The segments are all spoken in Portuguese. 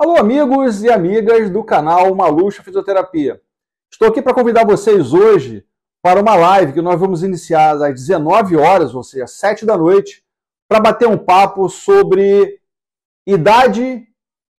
Alô, amigos e amigas do canal Maluxa Fisioterapia. Estou aqui para convidar vocês hoje para uma live que nós vamos iniciar às 19 horas, ou seja, às 7 da noite, para bater um papo sobre idade,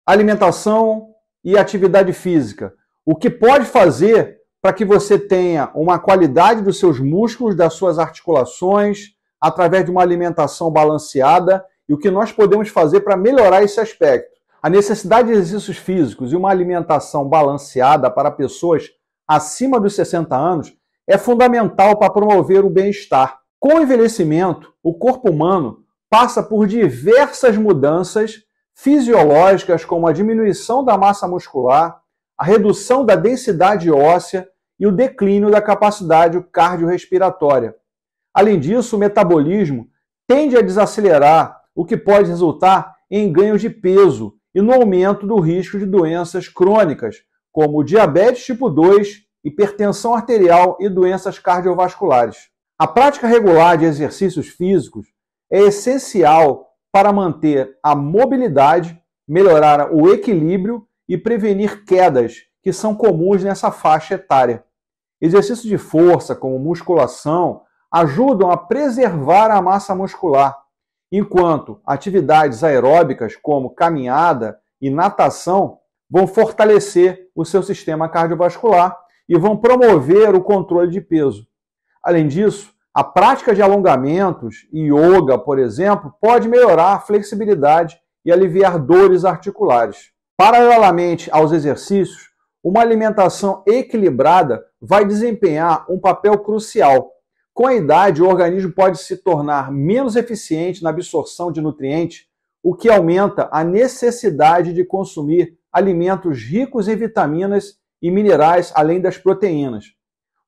alimentação e atividade física. O que pode fazer para que você tenha uma qualidade dos seus músculos, das suas articulações, através de uma alimentação balanceada e o que nós podemos fazer para melhorar esse aspecto. A necessidade de exercícios físicos e uma alimentação balanceada para pessoas acima dos 60 anos é fundamental para promover o bem-estar. Com o envelhecimento, o corpo humano passa por diversas mudanças fisiológicas, como a diminuição da massa muscular, a redução da densidade óssea e o declínio da capacidade cardiorrespiratória. Além disso, o metabolismo tende a desacelerar, o que pode resultar em ganho de peso, e no aumento do risco de doenças crônicas, como diabetes tipo 2, hipertensão arterial e doenças cardiovasculares. A prática regular de exercícios físicos é essencial para manter a mobilidade, melhorar o equilíbrio e prevenir quedas que são comuns nessa faixa etária. Exercícios de força, como musculação, ajudam a preservar a massa muscular, enquanto atividades aeróbicas como caminhada e natação vão fortalecer o seu sistema cardiovascular e vão promover o controle de peso. Além disso, a prática de alongamentos e yoga, por exemplo, pode melhorar a flexibilidade e aliviar dores articulares. Paralelamente aos exercícios, uma alimentação equilibrada vai desempenhar um papel crucial com a idade, o organismo pode se tornar menos eficiente na absorção de nutrientes, o que aumenta a necessidade de consumir alimentos ricos em vitaminas e minerais, além das proteínas.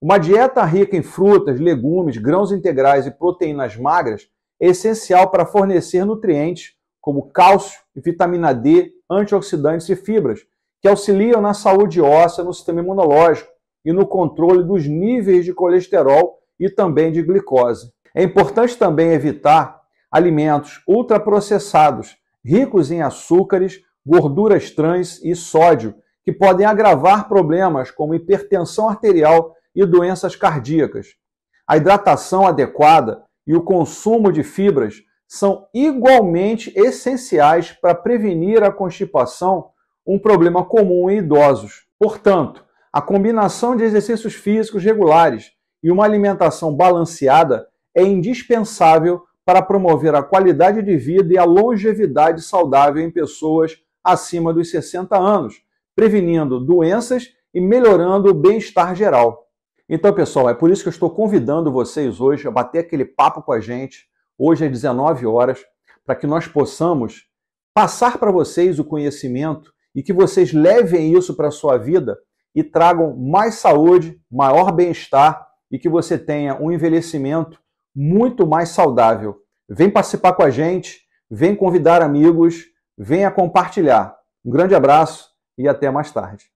Uma dieta rica em frutas, legumes, grãos integrais e proteínas magras é essencial para fornecer nutrientes como cálcio, vitamina D, antioxidantes e fibras, que auxiliam na saúde óssea, no sistema imunológico e no controle dos níveis de colesterol e também de glicose. É importante também evitar alimentos ultraprocessados, ricos em açúcares, gorduras trans e sódio, que podem agravar problemas como hipertensão arterial e doenças cardíacas. A hidratação adequada e o consumo de fibras são igualmente essenciais para prevenir a constipação, um problema comum em idosos. Portanto, a combinação de exercícios físicos regulares e uma alimentação balanceada é indispensável para promover a qualidade de vida e a longevidade saudável em pessoas acima dos 60 anos, prevenindo doenças e melhorando o bem-estar geral. Então, pessoal, é por isso que eu estou convidando vocês hoje a bater aquele papo com a gente, hoje às é 19 horas, para que nós possamos passar para vocês o conhecimento e que vocês levem isso para a sua vida e tragam mais saúde, maior bem-estar e que você tenha um envelhecimento muito mais saudável. Vem participar com a gente, vem convidar amigos, venha compartilhar. Um grande abraço e até mais tarde.